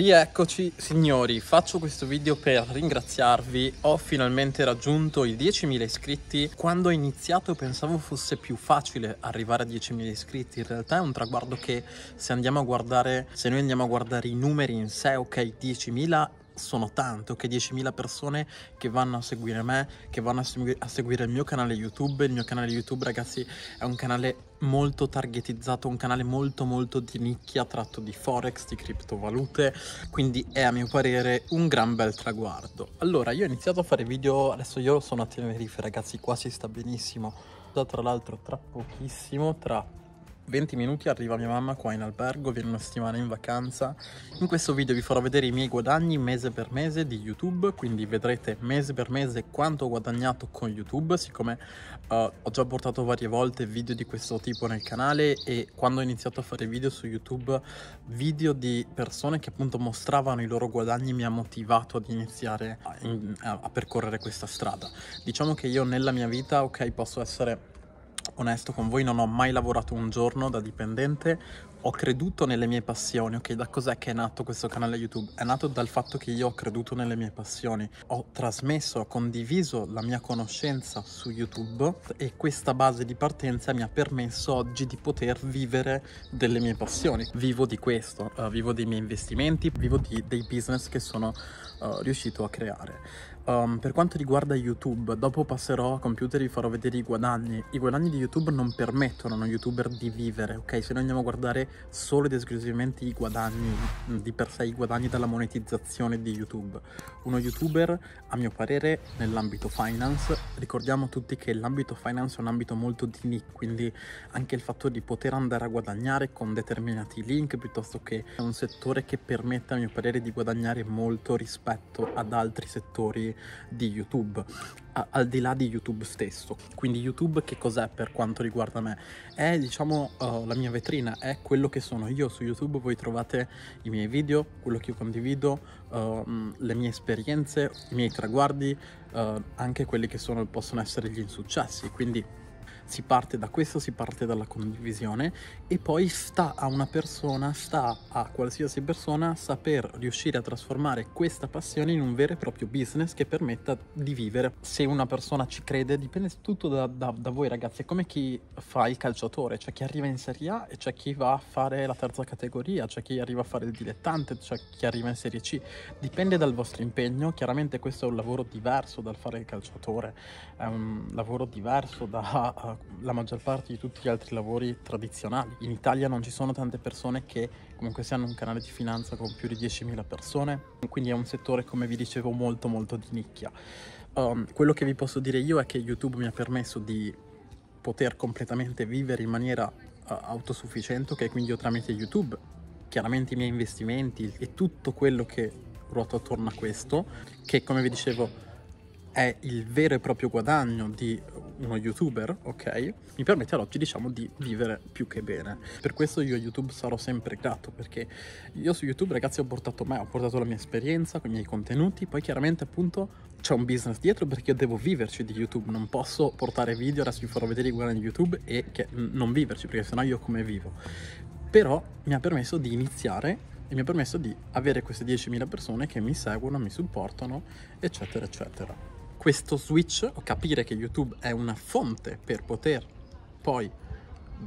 Rieccoci signori, faccio questo video per ringraziarvi, ho finalmente raggiunto i 10.000 iscritti, quando ho iniziato pensavo fosse più facile arrivare a 10.000 iscritti, in realtà è un traguardo che se andiamo a guardare, se noi andiamo a guardare i numeri in sé, ok 10.000 sono tanto che 10.000 persone che vanno a seguire me, che vanno a, segu a, seguire il mio canale YouTube. Il mio canale YouTube, ragazzi, è un canale molto targetizzato, un canale molto molto di nicchia, tratto di forex, di criptovalute, quindi è a mio parere un gran bel traguardo. Allora, io ho iniziato a fare video, adesso io sono a Tenerife, ragazzi, qua si sta benissimo. Tra l'altro tra pochissimo, tra 20 minuti arriva mia mamma qua in albergo, viene una settimana in vacanza. In questo video vi farò vedere i miei guadagni mese per mese di YouTube, quindi vedrete mese per mese quanto ho guadagnato con YouTube, siccome uh, ho già portato varie volte video di questo tipo nel canale e quando ho iniziato a fare video su YouTube, video di persone che appunto mostravano i loro guadagni mi ha motivato ad iniziare a, in, a, percorrere questa strada. Diciamo che io nella mia vita, ok, posso essere onesto con voi, non ho mai lavorato un giorno da dipendente, ho creduto nelle mie passioni, ok? Da cos'è che è nato questo canale YouTube? È nato dal fatto che io ho creduto nelle mie passioni, ho trasmesso, ho condiviso la mia conoscenza su YouTube e questa base di partenza mi ha permesso oggi di poter vivere delle mie passioni. Vivo di questo, uh, vivo dei miei investimenti, vivo di, dei business che sono uh, riuscito a creare. Um, per quanto riguarda YouTube, dopo passerò a computer e vi farò vedere i guadagni. I guadagni di YouTube non permettono a uno youtuber di vivere, ok? Se noi andiamo a guardare solo ed esclusivamente i guadagni, mm, di per sé i guadagni dalla monetizzazione di YouTube. Uno youtuber, a mio parere, nell'ambito finance, ricordiamo tutti che l'ambito finance è un ambito molto di niche, quindi anche il fatto di poter andare a guadagnare con determinati link piuttosto che è un settore che permette, a mio parere, di guadagnare molto rispetto ad altri settori di, YouTube, a, al di là di YouTube stesso. Quindi YouTube che cos'è per quanto riguarda me? È diciamo uh, la mia vetrina, è quello che sono io. Su YouTube voi trovate i miei video, quello che io condivido, uh, le mie esperienze, i miei traguardi, uh, anche quelli che sono, possono essere gli insuccessi. Quindi si parte da questo, si parte dalla condivisione e poi sta a una persona, sta a qualsiasi persona saper riuscire a trasformare questa passione in un vero e proprio business che permetta di vivere. Se una persona ci crede, dipende tutto da, da, da voi ragazzi, è come chi fa il calciatore, c'è cioè chi arriva in Serie A e c'è cioè chi va a fare la terza categoria, c'è cioè chi arriva a fare il dilettante, c'è chi arriva in Serie C, dipende dal vostro impegno, chiaramente questo è un lavoro diverso dal fare il calciatore, è un lavoro diverso da eh, la maggior parte di tutti gli altri lavori tradizionali. In Italia non ci sono tante persone che comunque hanno un canale di finanza con più di 10.000 persone, quindi è un settore come vi dicevo molto molto di nicchia. Um, quello che vi posso dire io è che YouTube mi ha permesso di poter completamente vivere in maniera uh, autosufficiente, ok? Quindi io tramite YouTube, chiaramente i miei investimenti e tutto quello che ruota attorno a questo, che come vi dicevo è il vero e proprio guadagno di uno youtuber, ok? Mi permette ad oggi, diciamo, di vivere più che bene. Per questo io a YouTube sarò sempre grato, perché io su YouTube, ragazzi, ho portato me, ho portato la mia esperienza, con i miei contenuti, poi chiaramente appunto c'è un business dietro perché io devo viverci di YouTube, non posso portare video, adesso vi farò vedere i guadagni di YouTube e che, non viverci, perché sennò io come vivo. Però mi ha permesso di iniziare e mi ha permesso di avere queste 10.000 persone che mi seguono, mi supportano, eccetera, eccetera questo switch o capire che YouTube è una fonte per poter poi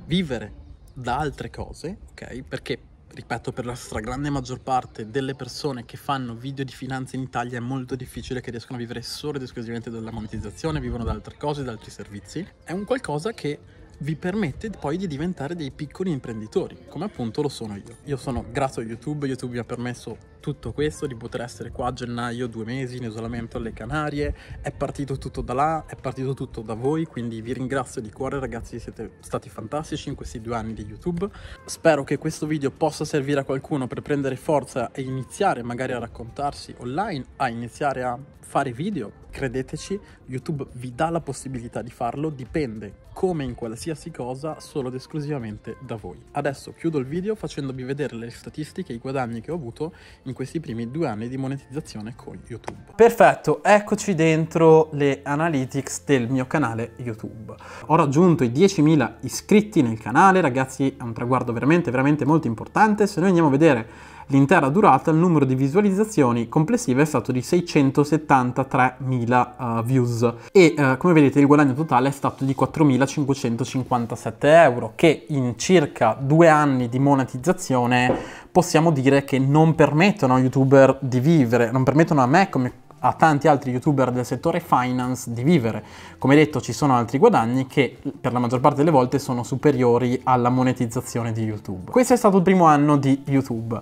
vivere da altre cose, ok? Perché ripeto, per la stragrande maggior parte delle persone che fanno video di finanza in Italia è molto difficile che riescano a vivere solo ed esclusivamente dalla monetizzazione, vivono da altre cose, da altri servizi. È un qualcosa che vi permette poi di diventare dei piccoli imprenditori, come appunto lo sono io. Io sono grato a YouTube, YouTube mi ha permesso tutto questo di poter essere qua a gennaio, due mesi in isolamento alle Canarie, è partito tutto da là, è partito tutto da voi, quindi vi ringrazio di cuore ragazzi, siete stati fantastici in questi due anni di YouTube. Spero che questo video possa servire a qualcuno per prendere forza e iniziare magari a raccontarsi online, a iniziare a fare video, credeteci, YouTube vi dà la possibilità di farlo, dipende come in qualsiasi cosa solo ed esclusivamente da voi. Adesso chiudo il video facendovi vedere le statistiche i guadagni che ho avuto in in questi primi due anni di monetizzazione con YouTube. Perfetto, eccoci dentro le analytics del mio canale YouTube. Ho raggiunto i 10.000 iscritti nel canale, ragazzi è un traguardo veramente veramente molto importante. Se noi andiamo a vedere l'intera durata il numero di visualizzazioni complessive è stato di 673.000 uh, eh, views e uh, come vedete il guadagno totale è stato di 4.557 euro che in circa due anni di monetizzazione possiamo dire che non permettono a youtuber di vivere, non permettono a me come a tanti altri youtuber del settore finance di vivere. Come detto ci sono altri guadagni che per la maggior parte delle volte sono superiori alla monetizzazione di YouTube. Questo è stato il primo anno di YouTube.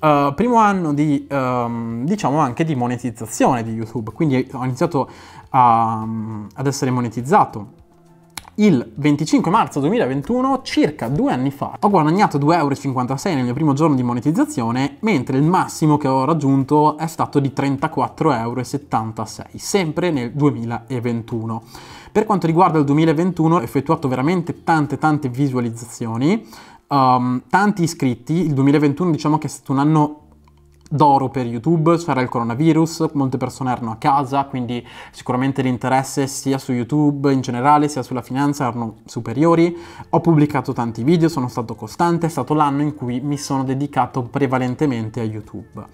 Uh, primo anno di, um, diciamo anche di monetizzazione di YouTube, quindi ho iniziato a, um, ad essere monetizzato il 25 marzo 2021, circa due anni fa, ho guadagnato 2,56 euro nel mio primo giorno di monetizzazione, mentre il massimo che ho raggiunto è stato di 34,76 euro, sempre nel 2021. Per quanto riguarda il 2021 ho effettuato veramente tante tante visualizzazioni, um, tanti iscritti, il 2021 diciamo che è stato un anno d'oro per YouTube, c'era il coronavirus, molte persone erano a casa, quindi sicuramente l'interesse sia su YouTube in generale sia sulla finanza erano superiori. Ho pubblicato tanti video, sono stato costante, è stato l'anno in cui mi sono dedicato prevalentemente a YouTube.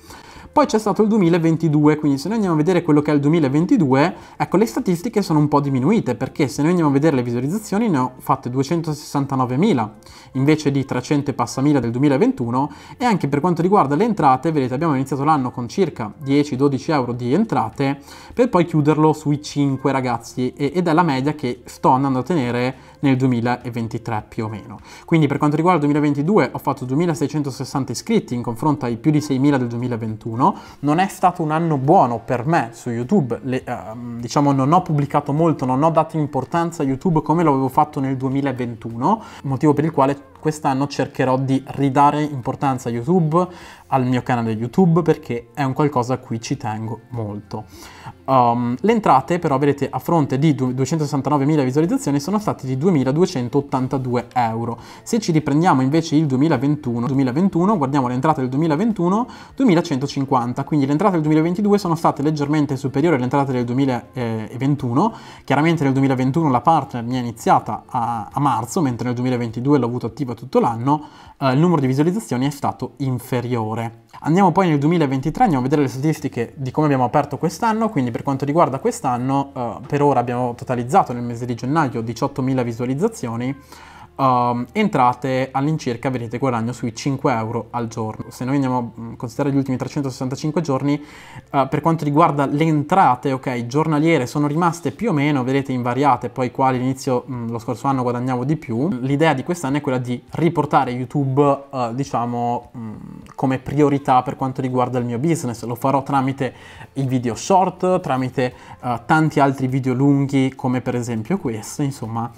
Poi c'è stato il 2022, quindi se noi andiamo a vedere quello che è il 2022, ecco le statistiche sono un po' diminuite perché se noi andiamo a vedere le visualizzazioni ne ho fatte 269.000 invece di 300 e passa mila del 2021 e anche per quanto riguarda le entrate, vedete abbiamo iniziato l'anno con circa 10-12 euro di entrate per poi chiuderlo sui 5 ragazzi ed è la media che sto andando a tenere nel 2023 più o meno. Quindi per quanto riguarda il 2022 ho fatto 2660 iscritti in confronto ai più di 6000 del 2021, non è stato un anno buono per me su YouTube, Le, uh, diciamo non ho pubblicato molto, non ho dato importanza a YouTube come l'avevo fatto nel 2021, motivo per il quale quest'anno cercherò di ridare importanza a YouTube, al mio canale YouTube, perché è un qualcosa a cui ci tengo molto. Um, le entrate però, vedete, a fronte di 269.000 visualizzazioni sono state di 2.282 euro. Se ci riprendiamo invece il 2021, 2021 guardiamo le entrate del 2021, 2.150, quindi le entrate del 2022 sono state leggermente superiori alle entrate del 2021. Chiaramente nel 2021 la partner mi è iniziata a, a marzo, mentre nel 2022 l'ho avuto attiva attiva tutto l'anno, eh, il numero di visualizzazioni è stato inferiore. Andiamo poi nel 2023, andiamo a vedere le statistiche di come abbiamo aperto quest'anno, quindi per quanto riguarda quest'anno, eh, per ora abbiamo totalizzato nel mese di gennaio 18.000 visualizzazioni, um, entrate all'incirca vedete guadagno sui 5 euro al giorno. Se noi andiamo a considerare gli ultimi 365 giorni, uh, per quanto riguarda le entrate okay, giornaliere sono rimaste più o meno, vedete, invariate, poi qua all'inizio mh, lo scorso anno guadagnavo di più. L'idea di quest'anno è quella di riportare YouTube, uh, diciamo, mh, come priorità per quanto riguarda il mio business. Lo farò tramite i video short, tramite uh, tanti altri video lunghi come per esempio questo, insomma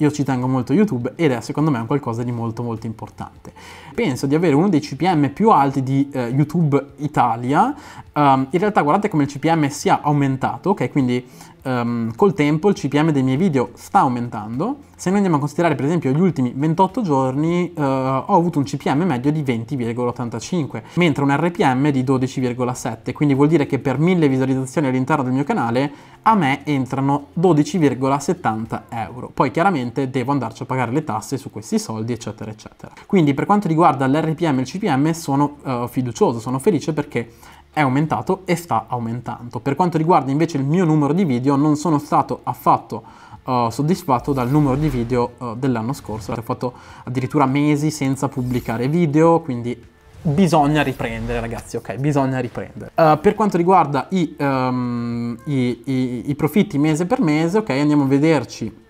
io ci tengo molto YouTube ed è secondo me un qualcosa di molto molto importante. Penso di avere uno dei CPM più alti di eh, YouTube Italia Um, in realtà guardate come il CPM sia aumentato, ok? Quindi um, col tempo il CPM dei miei video sta aumentando. Se noi andiamo a considerare per esempio gli ultimi 28 giorni uh, ho avuto un CPM medio di 20,85, mentre un RPM di 12,7, quindi vuol dire che per mille visualizzazioni all'interno del mio canale a me entrano 12,70 euro. Poi chiaramente devo andarci a pagare le tasse su questi soldi, eccetera, eccetera. Quindi per quanto riguarda l'RPM e il CPM sono uh, fiducioso, sono felice perché è aumentato e sta aumentando. Per quanto riguarda invece il mio numero di video, non sono stato affatto uh, soddisfatto dal numero di video uh, dell'anno scorso. Ho fatto addirittura mesi senza pubblicare video, quindi bisogna riprendere ragazzi, ok? Bisogna riprendere. Uh, per quanto riguarda i, um, i, i, i profitti mese per mese, ok? Andiamo a vederci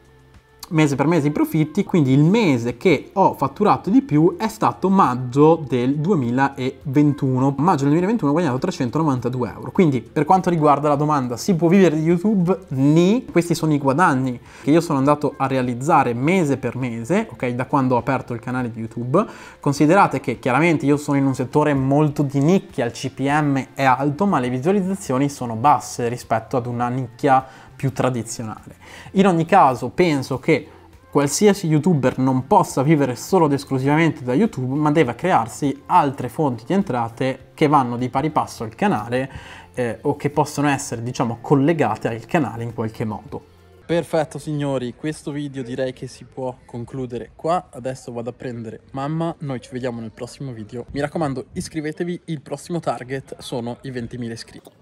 mese per mese i profitti, quindi il mese che ho fatturato di più è stato maggio del 2021. Maggio del 2021 ho guadagnato 392 euro. Quindi per quanto riguarda la domanda, si può vivere di YouTube? Ni, questi sono i guadagni che io sono andato a realizzare mese per mese, ok, da quando ho aperto il canale di YouTube. Considerate che chiaramente io sono in un settore molto di nicchia, il CPM è alto, ma le visualizzazioni sono basse rispetto ad una nicchia più tradizionale. In ogni caso penso che qualsiasi youtuber non possa vivere solo ed esclusivamente da YouTube, ma deve crearsi altre fonti di entrate che vanno di pari passo al canale eh, o che possono essere, diciamo, collegate al canale in qualche modo. Perfetto signori, questo video direi che si può concludere qua, adesso vado a prendere mamma, noi ci vediamo nel prossimo video, mi raccomando iscrivetevi, il prossimo target sono i 20.000 iscritti.